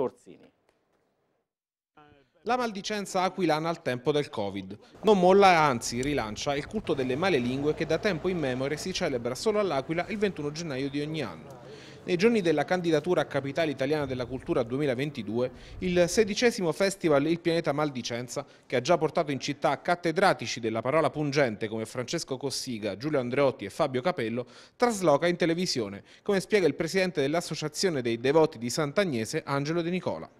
Torsini. La maldicenza aquilana al tempo del Covid. Non molla e anzi rilancia il culto delle male lingue che da tempo in memoria si celebra solo all'Aquila il 21 gennaio di ogni anno. Nei giorni della candidatura a Capitale Italiana della Cultura 2022, il sedicesimo festival Il Pianeta Maldicenza, che ha già portato in città cattedratici della parola pungente come Francesco Cossiga, Giulio Andreotti e Fabio Capello, trasloca in televisione, come spiega il presidente dell'Associazione dei Devoti di Sant'Agnese, Angelo De Nicola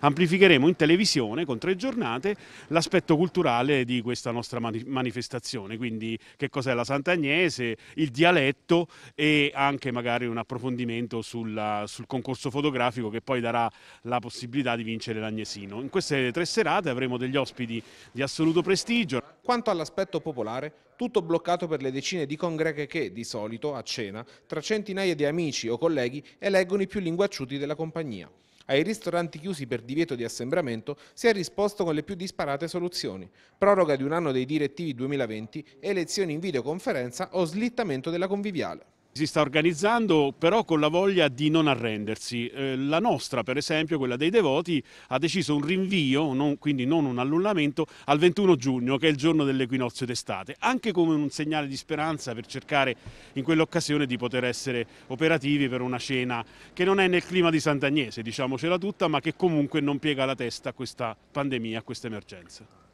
amplificheremo in televisione con tre giornate l'aspetto culturale di questa nostra manifestazione, quindi che cos'è la Sant'Agnese, il dialetto e anche magari un approfondimento sulla, sul concorso fotografico che poi darà la possibilità di vincere l'Agnesino. In queste tre serate avremo degli ospiti di assoluto prestigio. Quanto all'aspetto popolare, tutto bloccato per le decine di congreghe che, di solito, a cena, tra centinaia di amici o colleghi, eleggono i più linguacciuti della compagnia. Ai ristoranti chiusi per divieto di assembramento si è risposto con le più disparate soluzioni. Proroga di un anno dei direttivi 2020, elezioni in videoconferenza o slittamento della conviviale si sta organizzando però con la voglia di non arrendersi. Eh, la nostra, per esempio, quella dei devoti, ha deciso un rinvio, non, quindi non un annullamento, al 21 giugno, che è il giorno dell'equinozio d'estate, anche come un segnale di speranza per cercare in quell'occasione di poter essere operativi per una cena che non è nel clima di Sant'Agnese, diciamocela tutta, ma che comunque non piega la testa a questa pandemia, a questa emergenza.